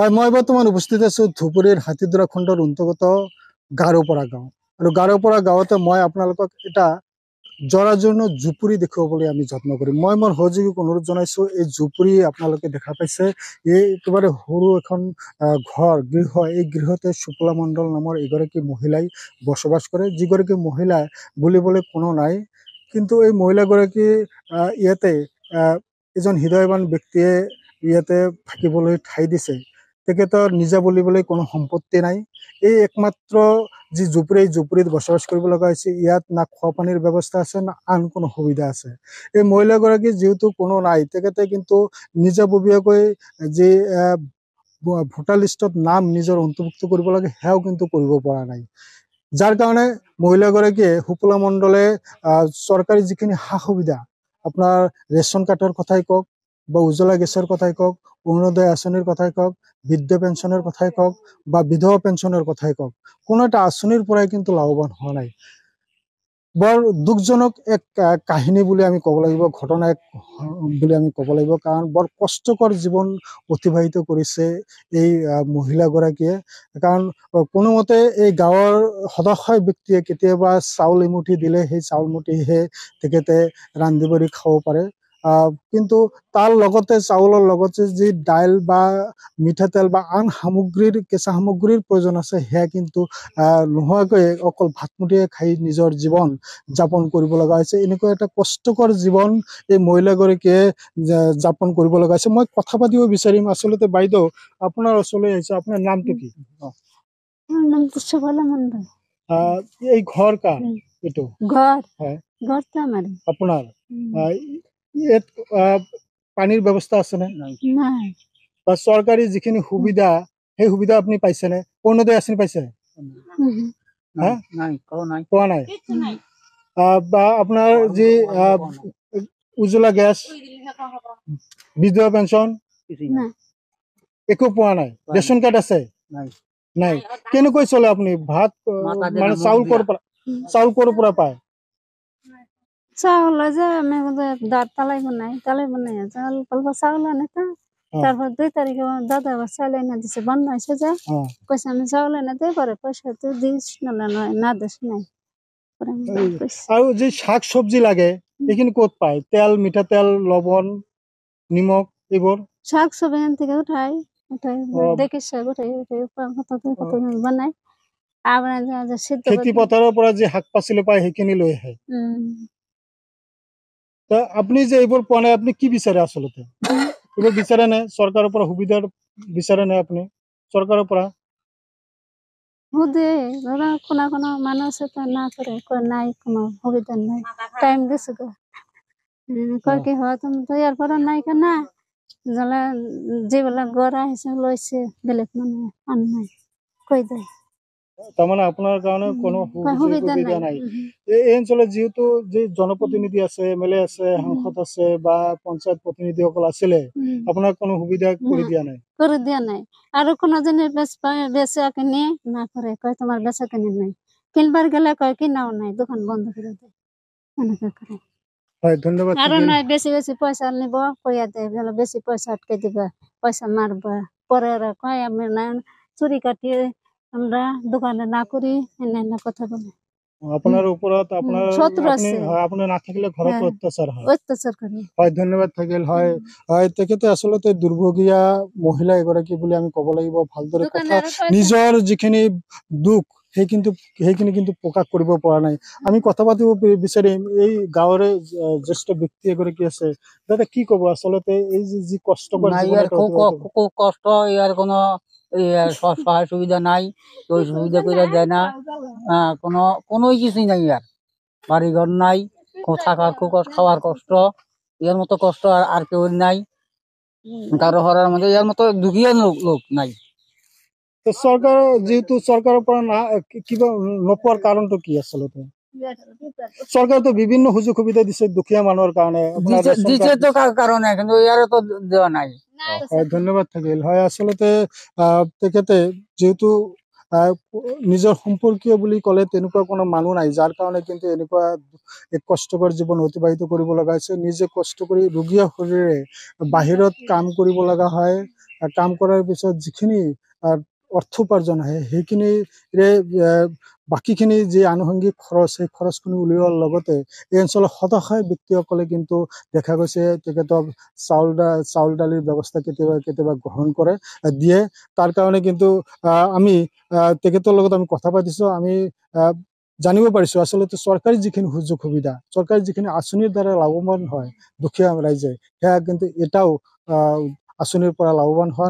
হয় মই বৰ্তমান উপস্থিত আছো ধুবুৰীৰ হাতীডৰা খণ্ডৰ অন্তৰ্গত গাৰোপৰা গাঁও আৰু গাৰোপৰা গাঁৱতে মই আপোনালোকক এটা জৰাজীৰ্ণ জুপুৰি দেখুৱাবলৈ আমি যত্ন কৰিম মই মোৰ সহযোগীক অনুৰোধ জনাইছোঁ এই জুপুৰি আপোনালোকে দেখা পাইছে এই একেবাৰে সৰু এখন ঘৰ গৃহ এই গৃহতে শুক্লা মণ্ডল নামৰ এগৰাকী মহিলাই বসবাস কৰে যিগৰাকী মহিলা বুলিবলৈ কোনো নাই কিন্তু এই মহিলাগৰাকী ইয়াতে এজন হৃদয়বান ব্যক্তিয়ে ইয়াতে থাকিবলৈ ঠাই দিছে তেখেতৰ নিজা বুলিবলৈ কোনো সম্পত্তি নাই এই একমাত্ৰ যি জুপুৰি জুপুৰিত বসবাস কৰিব লগা হৈছে ইয়াত না খোৱা পানীৰ ব্যৱস্থা আছে না আন কোনো সুবিধা আছে এই মহিলাগৰাকী যিহেতু কোনো নাই তেখেতে কিন্তু নিজাববীয়াকৈ যি ভোটাৰ লিষ্টত নাম নিজৰ অন্তৰ্ভুক্ত কৰিব লাগে সেয়াও কিন্তু কৰিব পৰা নাই যাৰ কাৰণে মহিলাগৰাকীয়ে সুপলা মণ্ডলে চৰকাৰী যিখিনি সা সুবিধা আপোনাৰ ৰেচন কাৰ্ডৰ কথাই কওক বা উজ্বলা গেছৰ কথাই কওক অৰুণোদয় আঁচনিৰ কথাই কওক বৃদ্ধ পেঞ্চনৰ কথাই কওক বা বিধৱা পেঞ্চনৰ কথাই কওক কোনো এটা আঁচনিৰ পৰাই কিন্তু লাভৱান হোৱা নাই বৰ দুখজনক এক কাহিনী বুলি আমি ক'ব লাগিব ঘটনা এক বুলি আমি ক'ব লাগিব কাৰণ বৰ কষ্টকৰ জীৱন অতিবাহিত কৰিছে এই মহিলাগৰাকীয়ে কাৰণ কোনোমতে এই গাঁৱৰ সদস্য ব্যক্তিয়ে কেতিয়াবা চাউল এমুঠি দিলে সেই চাউলমুঠিহে তেখেতে ৰান্ধি বাঢ়ি খাব পাৰে কিন্তু তাৰ লগতে চাউলৰ লগতে যি দাইল বা মিঠাতেল বা আন সামগ্ৰীৰ কেঁচা সামগ্ৰীৰ প্ৰয়োজন আছে সেয়া কিন্তু নোহোৱাকৈ অকল ভাতমুঠিয়ে খাই নিজৰ জীৱন যাপন কৰিব লগা হৈছে এনেকুৱা এটা কষ্টকৰ জীৱন এই মহিলাগৰাকীয়ে যাপন কৰিব লগা হৈছে মই কথা পাতিব বিচাৰিম আচলতে বাইদেউ আপোনাৰ ওচৰলৈ আহিছে আপোনাৰ নামটো কি এই ঘৰ কাৰ এইটো ঘৰ আপোনাৰ পানীৰ ব্যৱস্থা আছেনে বা চৰকাৰী যিখিনি সুবিধা সেই সুবিধা আপুনি পাইছেনে অৰুণোদয় আঁচনি পাইছেনে পোৱা নাই বা আপোনাৰ যি উজ্বলা গেছ বিধৱা পেঞ্চন একো পোৱা নাই ৰেচন কাৰ্ড আছে নাই কেনেকৈ চলে আপুনি ভাত মানে চাউল ক'ৰ পৰা চাউল ক'ৰ পৰা পায় চাউল যে আমি দাঁত তালাই বানাই তালাই বানাই চাউল পালবা চাউল আনে তা হ্যাঁ। তারপর দুই তারিখে আমার দাদা আবার চাউল এনে দিছে বন্ধ হয়েছে যে হ্যাঁ। কইছে আমি চাউল এনে দিয়ে পরে পয়সা তুই দিস না না দিস নাই আর যে শাক সবজি লাগে এখানে কোথ পায় তেল মিঠা তেল লবণ নিমক এবার শাক সবজি এখান থেকে উঠাই উঠাই দেখে শাক উঠাই উঠাই কত কত বানাই আবার সিদ্ধ খেতি পথারের পৰা যে শাক পাচলি পায় সেইখিনি লৈ আহে আপুনি যে এইবোৰ পোৱা নাই আপুনি কি বিচাৰে আচলতে এইবোৰ বিচাৰে নে চৰকাৰৰ পৰা সুবিধা বিচাৰে নে আপুনি চৰকাৰৰ পৰা যিবিলাক গড় আহিছে লৈছে বেলেগ মানুহে আন নাই কৈ দিয়ে তাৰমানে আপোনাৰ কাৰণে কোনো সুবিধা নাই এই অঞ্চলত যিহেতু যি জনপ্ৰতিনিধি আছে এম এল এ আছে সাংসদ আছে বা পঞ্চায়ত প্ৰতিনিধিসকল আছিলে আপোনাক কোনো সুবিধা কৰি দিয়া নাই কৰি দিয়া নাই আৰু কোনোজনে বেচা কিনি নাকৰে কয় তোমাৰ বেচা কিনি নাই কিনবাৰ গেলে কয় কিনাও নাই দোকান বন্ধ কৰি দিয়ে এনেকৈ হয় ধন্যবাদ আৰু নাই বেছি বেছি পইচা নিব কৈয়া দে বেছি পইচা আটকে দিবা পইচা মাৰবা পৰে কয় আমি নাই চুৰি কাটি আমরা দোকানে না করি অন্যান্য কথা বলি আপনার উপর আপনার শত্রু আছে হয় আপনি না থাকলে ঘর অত্যাচার হয় অত্যাচার করে হয় ধন্যবাদ থাকিল হয় হয় তেকে তো আসলে তে দুর্ভগিয়া মহিলা এগরাকি বলি আমি কব লাগিব ভালদরে কথা নিজর যেখানে দুঃখ হে কিন্তু হে কিনে কিন্তু প্রকাশ করিব পড়া নাই আমি কথা পাতিব বিচারি এই গাঁৱৰে জ্যেষ্ঠ ব্যক্তি এগৰাকী আছে দাদা কি কব আসলে এই যে কষ্ট কষ্ট ইয়াৰ কোনো সব সহায় সুবিধা নাই ওই সুবিধা করে দেয় না কোনো কোনোই কিছুই নাই আর বাড়িঘর নাই থাকার খুব খাওয়ার কষ্ট এর মতো কষ্ট আর আর কেউ নাই কারো হরার মধ্যে এর মতো দুঃখিয়া লোক লোক নাই তো সরকার যেহেতু সরকারের পর না কিবা নোপোৱাৰ কাৰণটো কি আচলতে সরকার তো বিভিন্ন সুযোগ সুবিধা দিছে দুখীয়া মানুষের কারণে দিছে তো কারণে কিন্তু ইয়ারে তো দেওয়া নাই ধন্যবাদ থাকিল হয় আচলতে তেখেতে যেহেতু নিজৰ সম্পৰ্কীয় বুলি ক'লে তেনেকুৱা কোনো মানুহ নাই যাৰ কাৰণে কিন্তু এনেকুৱা এক কষ্টকৰ জীৱন অতিবাহিত কৰিব লগা হৈছে নিজে কষ্ট কৰি ৰোগীয়া শৰীৰে বাহিৰত কাম কৰিব লগা হয় কাম কৰাৰ পিছত যিখিনি অৰ্থ উপাৰ্জন আহে সেইখিনিৰে বাকীখিনি যি আনুসংগিক খৰচ সেই খৰচখিনি উলিওৱাৰ লগতে এই অঞ্চলৰ শতাশয় ব্যক্তিসকলে কিন্তু দেখা গৈছে তেখেতক চাউল চাউল দালিৰ ব্যৱস্থা কেতিয়াবা কেতিয়াবা গ্ৰহণ কৰে দিয়ে তাৰ কাৰণে কিন্তু আমি তেখেতৰ লগত আমি কথা পাতিছোঁ আমি জানিব পাৰিছোঁ আচলতে চৰকাৰী যিখিনি সুযোগ সুবিধা চৰকাৰী যিখিনি আঁচনিৰ দ্বাৰা লাভৱান হয় দুখীয়া ৰাইজে সেয়া কিন্তু এটাও আঁচনিৰ পৰা লাভৱান হয়